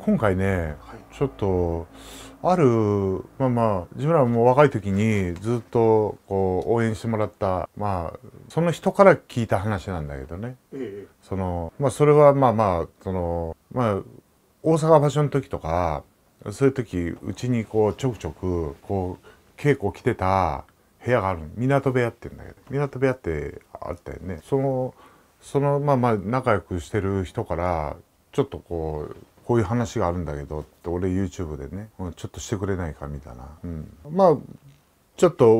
今回ね、はい、ちょっとあるまあまあ自分らも若い時にずっとこう応援してもらったまあその人から聞いた話なんだけどね、ええ、そのまあそれはまあまあそのまあ大阪場所の時とかそういう時うちにこうちょくちょくこう稽古来てた部屋がある港部屋って言うんだけど港部屋ってあったよねそのそのまあまあ仲良くしてる人からちょっとこうこういう話があるんだけどって俺 YouTube でねちょっとしてくれないかみたいな、うん、まあちょっと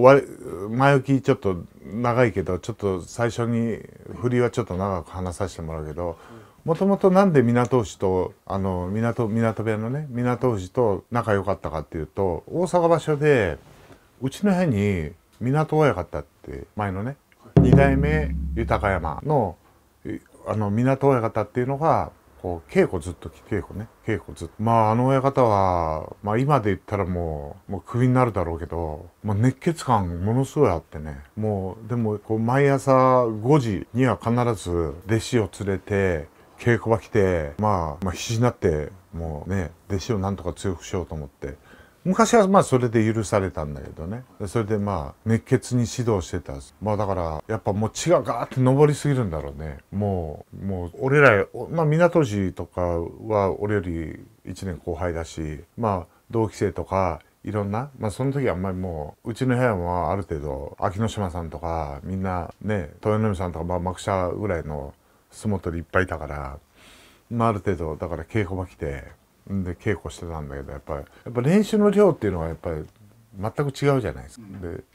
前置きちょっと長いけどちょっと最初に振りはちょっと長く話させてもらうけどもともとなんで港市とあの港港部屋のね港市と仲良かったかっていうと大阪場所でうちの部屋に港親方って前のね2代目豊山のあの港親方っていうのがこう稽古ずっと稽古ね稽古ずっとまああの親方は、まあ、今で言ったらもうもうクビになるだろうけど、まあ、熱血感ものすごいあってねもうでもこう毎朝5時には必ず弟子を連れて稽古場来て、まあ、まあ必死になってもうね弟子をなんとか強くしようと思って。昔はまあそれで許されたんだけどねそれでまあ熱血に指導してたまあだからやっぱもう血がガーって上りすぎるんだろうねもうもう俺らまあ港寺とかは俺より1年後輩だしまあ同期生とかいろんな、まあ、その時はあんまりもううちの部屋もある程度秋の島さんとかみんなね豊ノ海さんとか、まあ、幕舎ぐらいの相撲取りいっぱいいたから、まあ、ある程度だから稽古場来てで稽古してたんだけどやっぱりやっぱ練習の量っていうのはやっぱり全く違うじゃないですか。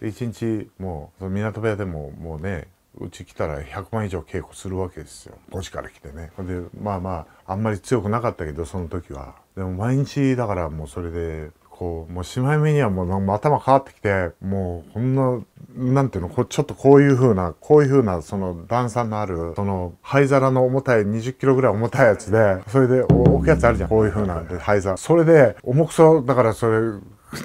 で一日もうその港部屋でももうねうち来たら100万以上稽古するわけですよ5時から来てねでまあまああんまり強くなかったけどその時はでも毎日だからもうそれでこう、もうしまい目にはもう頭変わってきて、もうこんな、なんていうの、ちょっとこういう風な、こういう風な、その段差のある、その灰皿の重たい20キロぐらい重たいやつで、それで置くやつあるじゃん。こういう風な灰皿。それで、重くそ、だからそれ、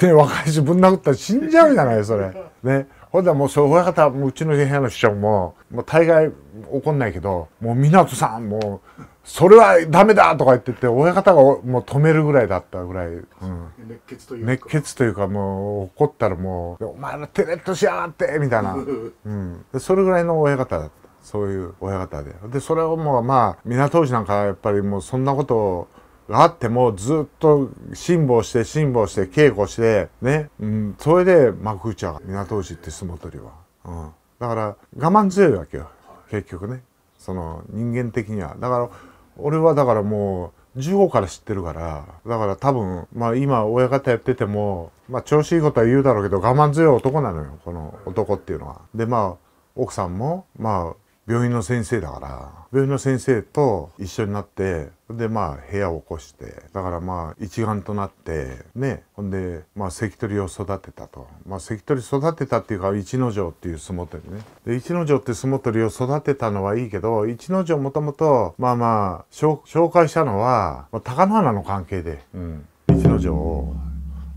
ね、若い人ぶん殴ったら死んじゃうじゃない、それ。ね。ほんだもうそう親方うちの部屋の師匠ももう大概怒んないけど「もう湊さんもうそれはダメだ!」とか言ってて親方がもう止めるぐらいだったぐらい、うん、熱血というか熱血というかもう怒ったらもう「お前らテレッとしやがって!」みたいな、うん、それぐらいの親方だった。そういう親方で。で、それをもうまあ、港氏なんかやっぱりもうそんなことをがあってもずっと辛抱して辛抱して稽古してね、うん、それで幕内は港内って相撲取りは、うん、だから我慢強いわけよ結局ねその人間的にはだから俺はだからもう15から知ってるから、だから多分、まあ今親方やってても、まあ調子いいことは言うだろうけど我慢強い男なのよ、この男っていうのは。でまあ奥さんも、まあ病院の先生だから、病院の先生と一緒になって、でまあ部屋を起こしてだからまあ一丸となってねほんでまあ関取を育てたとまあ関取育てたっていうか一之丞っていう相撲取りねで一之丞って相撲取りを育てたのはいいけど一之丞もともとまあまあ紹介したのは、まあ、高野花の関係で、うん、一之丞を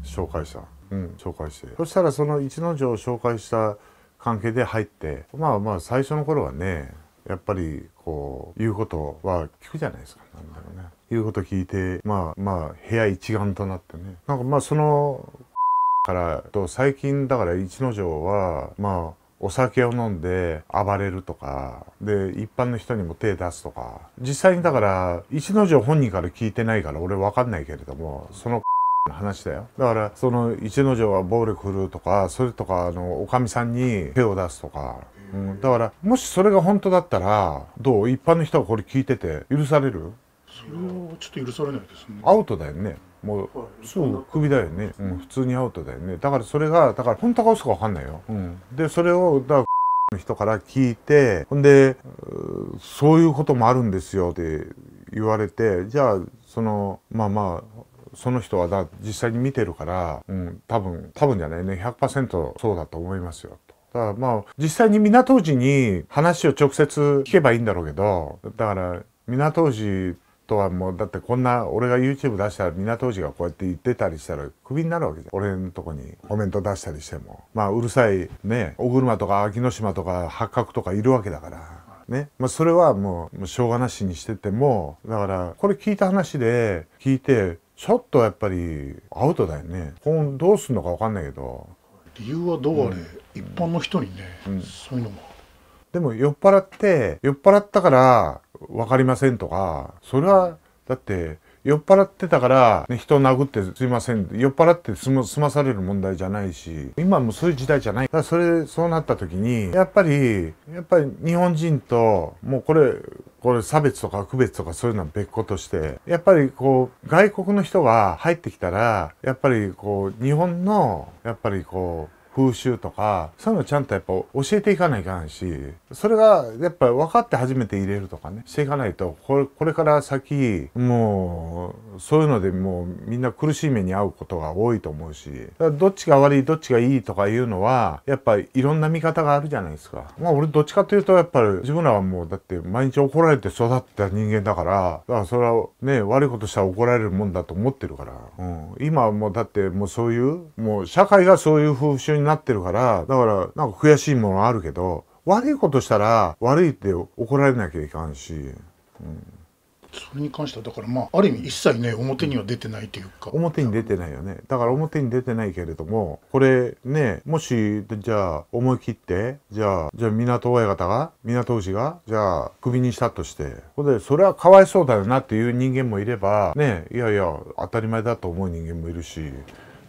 紹介した、うん、紹介してそしたらその一之丞を紹介した関係で入ってまあまあ最初の頃はねやっぱりこう言うことは聞くじゃないですかなんだろうね言うこと聞いてまあまあ部屋一丸となってねなんかまあそのからと最近だから一之丞はまあお酒を飲んで暴れるとかで一般の人にも手出すとか実際にだから一之丞本人から聞いてないから俺分かんないけれどもその話だよだからその一之丞は暴力振るうとかそれとかあのおかみさんに手を出すとかうん、だからもしそれが本当だったらどう一般の人がこれ聞いてて許されるそれはちょっと許されないですねアウトだよねもうすぐ首だよね、うん、普通にアウトだよねだからそれがだから本当か嘘か分かんないよ、うん、でそれをだから の人から聞いてほんでそういうこともあるんですよって言われてじゃあそのまあまあその人はだ実際に見てるから、うん、多分多分じゃないね100%そうだと思いますよと。だからまあ実際に港氏に話を直接聞けばいいんだろうけどだから港氏とはもうだってこんな俺が YouTube 出したら港氏がこうやって言ってたりしたらクビになるわけじゃん俺のとこにコメント出したりしてもまあうるさいね小車とか秋島とか八角とかいるわけだからね、まあ、それはもうしょうがなしにしててもだからこれ聞いた話で聞いてちょっとやっぱりアウトだよね。今どうすんのか分かんないけど、理由はどうあれ、一般の人にね、そういうのもでも酔っ払って酔っ払ったから分かりませんとかそれはだって酔っ払ってたから、ね、人を殴ってすいません酔っ払って済まされる問題じゃないし今もそういう時代じゃないだからそれそうなった時にやっぱりやっぱり日本人ともうこれこれ差別とか区別とかそういうのは別個として、やっぱりこう、外国の人が入ってきたら、やっぱりこう、日本の、やっぱりこう、風習とか、そういうのちゃんとやっぱ教えていかないかんし、それがやっぱ分かって初めて入れるとかね、していかないと、これこれから先、もう、そういうのでもうみんな苦しい目に遭うことが多いと思うし、どっちが悪い、どっちがいいとかいうのは、やっぱいろんな見方があるじゃないですか。まあ俺どっちかというとやっぱり自分らはもうだって毎日怒られて育った人間だから、だからそれはね、悪いことしたら怒られるもんだと思ってるから、うん、今はもうだってもうそういう、もう社会がそういう風習にになってるから、だからなんか悔しいものあるけど、悪いことしたら悪いって怒られなきゃいかんし。うんそれに関してはだからまあある意味一切ね表には出てないというか表に出てないよねだから表に出てないけれどもこれねもしじゃあ思い切ってじゃあじゃあ港親方が港氏がじゃあクビにしたとしてほんでそれはかわいそうだよなっていう人間もいればねいやいや当たり前だと思う人間もいるし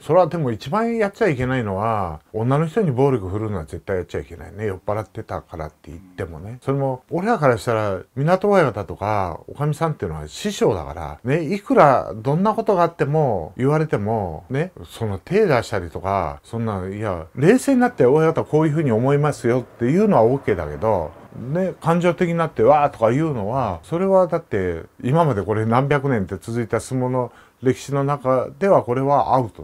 それはでも一番やっちゃいけないのは女の人に暴力振るうのは絶対やっちゃいけないね酔っ払ってたからって言ってもねそれも俺らからしたら港親方とかおかみさんっていうのは師匠だからねいくらどんなことがあっても言われてもねその手出したりとかそんないや冷静になって親方こういうふうに思いますよっていうのは OK だけどね、感情的になってわーとか言うのはそれはだって今までこれ何百年って続いた相撲の歴史の中ではこれはアウト